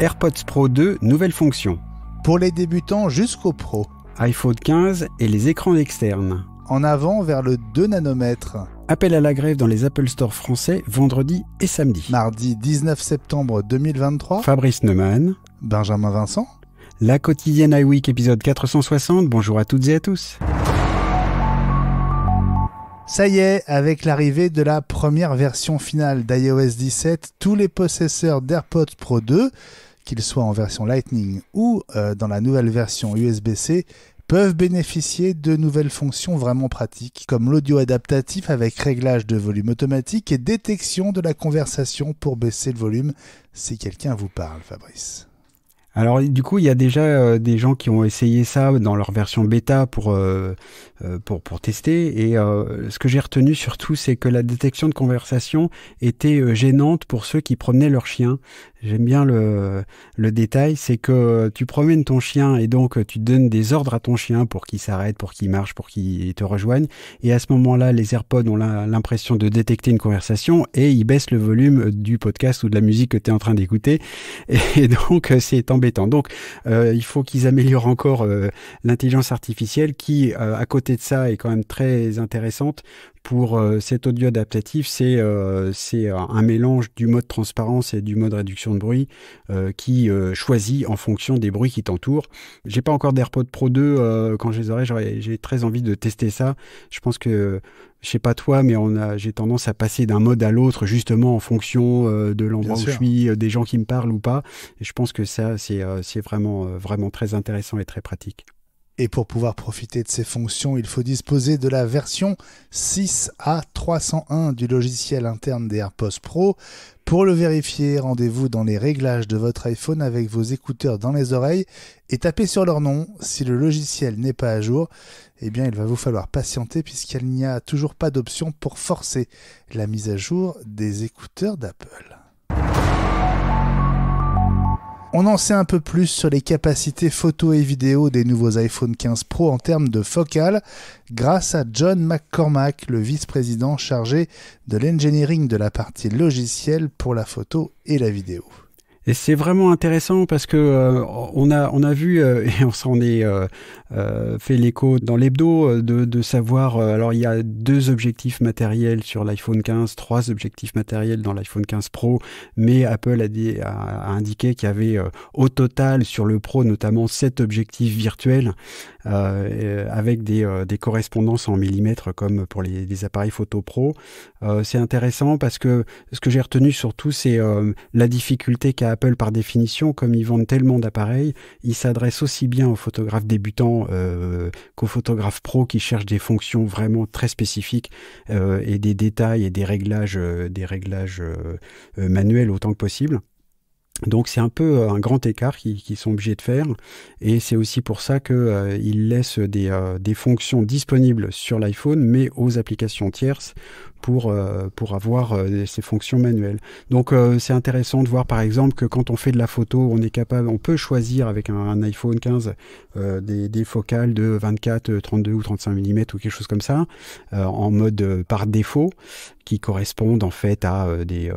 AirPods Pro 2, nouvelle fonction. Pour les débutants jusqu'aux pros. iPhone 15 et les écrans externes. En avant vers le 2 nanomètres. Appel à la grève dans les Apple Store français vendredi et samedi. Mardi 19 septembre 2023. Fabrice Neumann. Benjamin Vincent. La quotidienne iWeek épisode 460. Bonjour à toutes et à tous. Ça y est, avec l'arrivée de la première version finale d'iOS 17, tous les possesseurs d'AirPods Pro 2, qu'ils soient en version Lightning ou euh, dans la nouvelle version USB-C, peuvent bénéficier de nouvelles fonctions vraiment pratiques, comme l'audio adaptatif avec réglage de volume automatique et détection de la conversation pour baisser le volume si quelqu'un vous parle, Fabrice. Alors du coup, il y a déjà euh, des gens qui ont essayé ça dans leur version bêta pour euh, euh, pour, tester. Et ce que j'ai retenu surtout, c'est que la détection de conversation était gênante pour ceux qui promenaient leur chien j'aime bien le, le détail, c'est que tu promènes ton chien et donc tu donnes des ordres à ton chien pour qu'il s'arrête, pour qu'il marche, pour qu'il te rejoigne. Et à ce moment-là, les AirPods ont l'impression de détecter une conversation et ils baissent le volume du podcast ou de la musique que tu es en train d'écouter. Et donc, euh, c'est embêtant. Donc, euh, il faut qu'ils améliorent encore euh, l'intelligence artificielle qui, à côté de ça, est quand même très intéressante pour cet audio adaptatif. C'est c'est un mélange du mode transparence et du mode réduction de bruit euh, qui euh, choisit en fonction des bruits qui t'entourent. J'ai pas encore d'AirPods Pro 2 euh, quand je les aurai, j'ai très envie de tester ça. Je pense que je sais pas toi, mais on a, j'ai tendance à passer d'un mode à l'autre justement en fonction de l'endroit où je suis, des gens qui me parlent ou pas. Et je pense que ça, c'est, c'est vraiment, vraiment très intéressant et très pratique. Et pour pouvoir profiter de ces fonctions, il faut disposer de la version 6A301 du logiciel interne des AirPods Pro. Pour le vérifier, rendez-vous dans les réglages de votre iPhone avec vos écouteurs dans les oreilles et tapez sur leur nom. Si le logiciel n'est pas à jour, eh bien il va vous falloir patienter puisqu'il n'y a toujours pas d'option pour forcer la mise à jour des écouteurs d'Apple. On en sait un peu plus sur les capacités photo et vidéo des nouveaux iPhone 15 Pro en termes de focale grâce à John McCormack, le vice-président chargé de l'engineering de la partie logicielle pour la photo et la vidéo. Et c'est vraiment intéressant parce que euh, on a on a vu euh, et on s'en est euh, fait l'écho dans l'hebdo de, de savoir. alors il y a deux objectifs matériels sur l'iPhone 15, trois objectifs matériels dans l'iPhone 15 Pro, mais Apple a, a indiqué qu'il y avait au total sur le Pro notamment sept objectifs virtuels. Euh, euh, avec euh, des, correspondances en millimètres comme pour les, appareils photo pro. c'est intéressant parce que ce que j'ai retenu surtout, c'est la difficulté qu'a Apple par définition, comme ils vendent tellement d'appareils, ils s'adressent aussi bien aux photographes débutants qu'aux photographes pro qui cherchent des fonctions vraiment très spécifiques et des détails et des réglages, des réglages manuels autant que possible. Donc c'est un peu euh, un grand écart qu'ils sont obligés de faire et c'est aussi pour ça qu'ils euh, laissent des, euh, des, fonctions disponibles sur l'iPhone mais aux applications tierces euh, pour, avoir euh, ces fonctions manuelles. Donc euh, c'est intéressant de voir par exemple que quand on fait de la photo, on est capable, on peut choisir avec un, iPhone 15 des, focales de 24, 32 ou 35 mm ou quelque chose comme ça, en mode par défaut, qui correspondent en fait à des,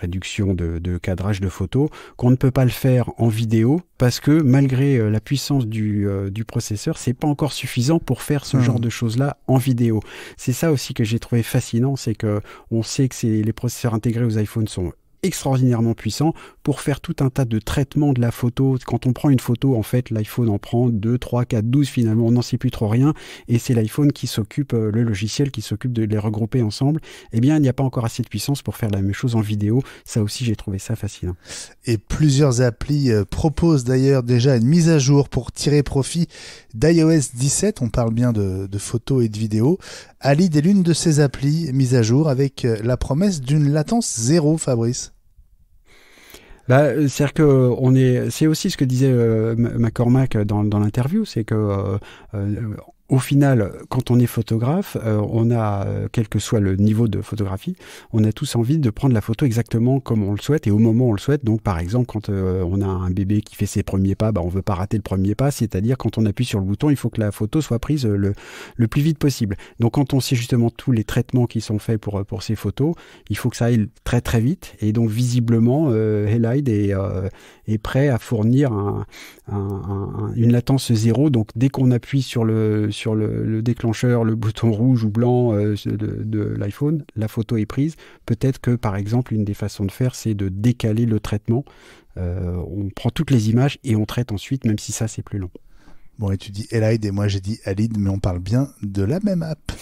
réductions de, cadrage de photo, qu'on ne peut pas le faire en vidéo, parce que malgré la puissance du, du processeur, c'est pas encore suffisant pour faire ce mmh. genre de choses-là en vidéo. C'est ça aussi que j'ai trouvé fascinant, c'est c'est qu'on on sait que les processeurs intégrés aux iPhones sont extraordinairement puissant pour faire tout un tas de traitements de la photo. Quand on prend une photo, en fait, l'iPhone en prend 2, 3, 4, 12 finalement, on n'en sait plus trop rien. Et c'est l'iPhone qui s'occupe, euh, le logiciel qui s'occupe de les regrouper ensemble. Eh bien, il n'y a pas encore assez de puissance pour faire la même chose en vidéo. Ça aussi, j'ai trouvé ça fascinant. Et plusieurs applis euh, proposent d'ailleurs déjà une mise à jour pour tirer profit d'iOS 17. On parle bien de, photos et de vidéos. Ali est l'une de ces applis mise à jour avec euh, la promesse d'une latence zéro, Fabrice. Bah, euh, cest que euh, on est, c'est aussi ce que disait euh, McCormack euh, dans, dans l'interview, c'est que au final, quand on est photographe, euh, on a, euh, quel que soit le niveau de photographie, on a tous envie de prendre la photo exactement comme on le souhaite et au moment où on le souhaite. Donc, par exemple, quand euh, on a un bébé qui fait ses premiers pas, on bah, on veut pas rater le premier pas, c'est-à-dire quand on appuie sur le bouton, il faut que la photo soit prise le, plus vite possible. Donc, quand on sait justement tous les traitements qui sont faits pour, pour ces photos, il faut que ça aille très très vite. Et donc, visiblement, Helide est, prêt à fournir une latence zéro. Donc, dès qu'on appuie sur le sur sur le, déclencheur, le bouton rouge ou blanc euh, de, l'iPhone, la photo est prise. Peut-être que par exemple, une des façons de faire, c'est de décaler le traitement. Euh, on prend toutes les images et on traite ensuite, même si ça c'est plus long. Bon, et tu dis Elide et moi j'ai dit Alide, mais on parle bien de la même app.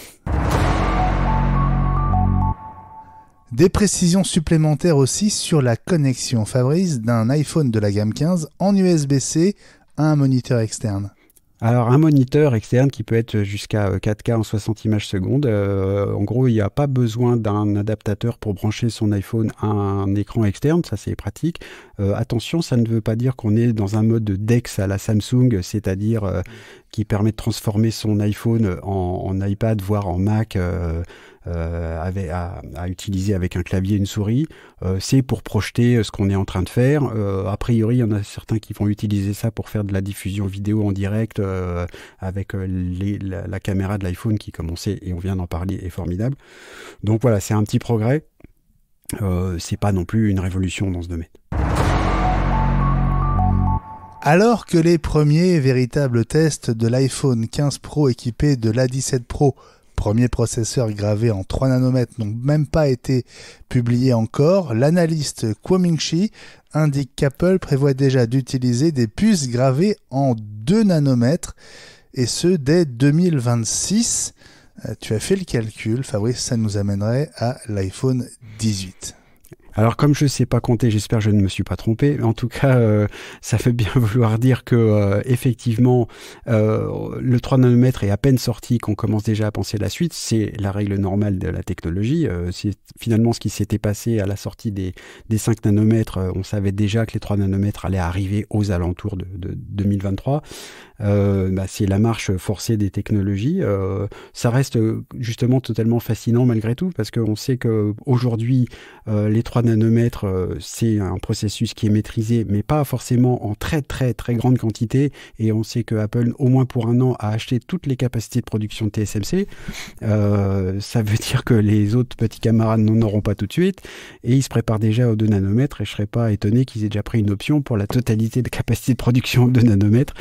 Des précisions supplémentaires aussi sur la connexion Fabrice d'un iPhone de la gamme 15 en USB-C à un moniteur externe alors un moniteur externe qui peut être jusqu'à 4K euh, en 60 images secondes, euh, en gros il n'y a pas besoin d'un adaptateur pour brancher son iPhone à un écran externe, ça c'est pratique. Euh, attention, ça ne veut pas dire qu'on est dans un mode de DEX à la Samsung, c'est-à-dire qui permet de transformer son iPhone en iPad, voire en Mac euh, avait à, utiliser avec un clavier une souris, euh, c'est pour projeter euh, ce qu'on est en train de faire. a priori, il y en a certains qui vont utiliser ça pour faire de la diffusion vidéo en direct avec la, caméra de l'iPhone qui commençait, et on vient d'en parler, est formidable. Donc voilà, c'est un petit progrès. c'est pas non plus une révolution dans ce domaine. Alors que les premiers véritables tests de l'iPhone 15 Pro équipé de l'A17 Pro premiers processeurs gravés en 3 nanomètres n'ont même pas été publiés encore, l'analyste kuoming indique qu'Apple prévoit déjà d'utiliser des puces gravées en 2 nanomètres, et ce dès 2026. Euh, tu as fait le calcul, Fabrice, ça nous amènerait à l'iPhone 18. Alors comme je ne sais pas compter, j'espère que je ne me suis pas trompé. En tout cas, euh, ça fait bien vouloir dire que euh, effectivement, euh, le 3 nanomètres est à peine sorti qu'on commence déjà à penser à la suite. C'est la règle normale de la technologie. c'est finalement ce qui s'était passé à la sortie des, 5 nanomètres. On savait déjà que les 3 nanomètres allaient arriver aux alentours de, de 2023. Euh, bah, c'est la marche forcée des technologies. Euh, ça reste euh, justement totalement fascinant malgré tout parce qu'on sait qu'aujourd'hui, les 3 nanomètres, c'est un processus qui est maîtrisé, mais pas forcément en très très très grande quantité. Et on sait que Apple, au moins pour un an, a acheté toutes les capacités de production de TSMC. ça veut dire que les autres petits camarades n'en auront pas tout de suite. Et ils se préparent déjà aux 2 nanomètres. Et je serais pas étonné qu'ils aient déjà pris une option pour la totalité de capacités de production de nanomètres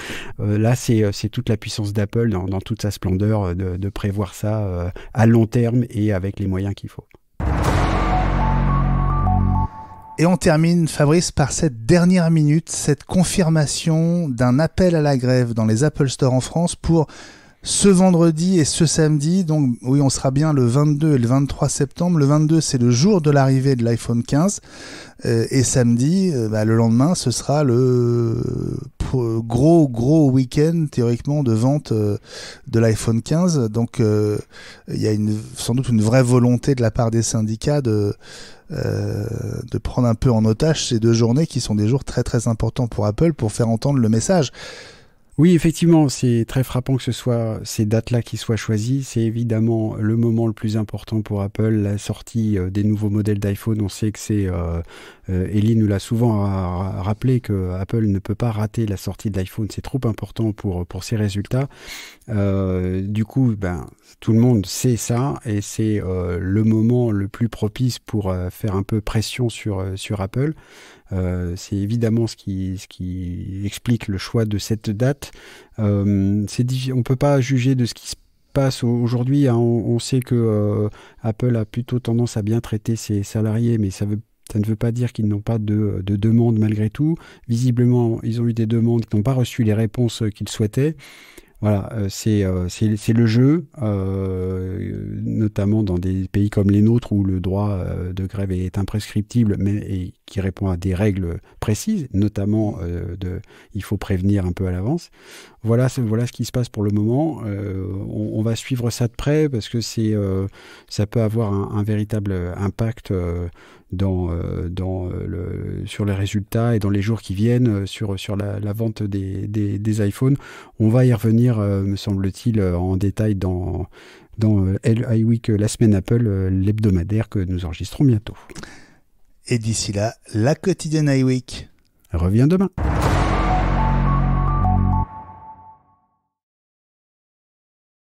là, euh, c'est toute la puissance d'Apple dans, toute sa splendeur euh, de, prévoir ça euh, à long terme et avec les moyens qu'il faut. Et on termine, Fabrice, par cette dernière minute, cette confirmation d'un appel à la grève dans les Apple Store en France pour ce vendredi et ce samedi. Donc oui, on sera bien le 22 et le 23 septembre. Le 22, c'est le jour de l'arrivée de l'iPhone 15. et samedi, bah, le lendemain, ce sera le euh, gros gros week-end théoriquement de vente euh, de l'iPhone 15. Donc euh, il y a sans doute une vraie volonté de la part des syndicats de de prendre un peu en otage ces deux journées qui sont des jours très très importants pour Apple pour faire entendre le message. Oui, effectivement, c'est très frappant que ce soit ces dates-là qui soient choisies. C'est évidemment le moment le plus important pour Apple, la sortie euh, des nouveaux modèles d'iPhone. On sait que c'est, euh, euh Ellie nous l'a souvent euh, rappelé, que Apple ne peut pas rater la sortie de l'iPhone. C'est trop important pour, pour ses résultats. du coup, ben, tout le monde sait ça et c'est le moment le plus propice pour faire un peu pression sur, sur Apple. Euh, c'est évidemment ce qui, explique le choix de cette date. Euh, on ne peut pas juger de ce qui se passe aujourd'hui. Hein. On, sait que euh, Apple a plutôt tendance à bien traiter ses salariés, mais ça ne veut pas dire qu'ils n'ont pas de, de demandes malgré tout. Visiblement, ils ont eu des demandes qui n'ont pas reçu les réponses qu'ils souhaitaient. Voilà, euh, euh, c'est le jeu, euh, notamment dans des pays comme les nôtres où le droit de grève est imprescriptible, mais et qui répond à des règles précises, notamment de, il faut prévenir un peu à l'avance. Voilà, voilà ce qui se passe pour le moment. On, va suivre ça de près parce que c'est ça peut avoir un véritable impact euh, euh, sur les résultats et dans les jours qui viennent euh, sur, la, vente des, iPhones. On va y revenir, me semble-t-il, en détail dans, dans la semaine Apple, l'hebdomadaire que nous enregistrons bientôt. Et d'ici là, la quotidienne iWeek. revient demain.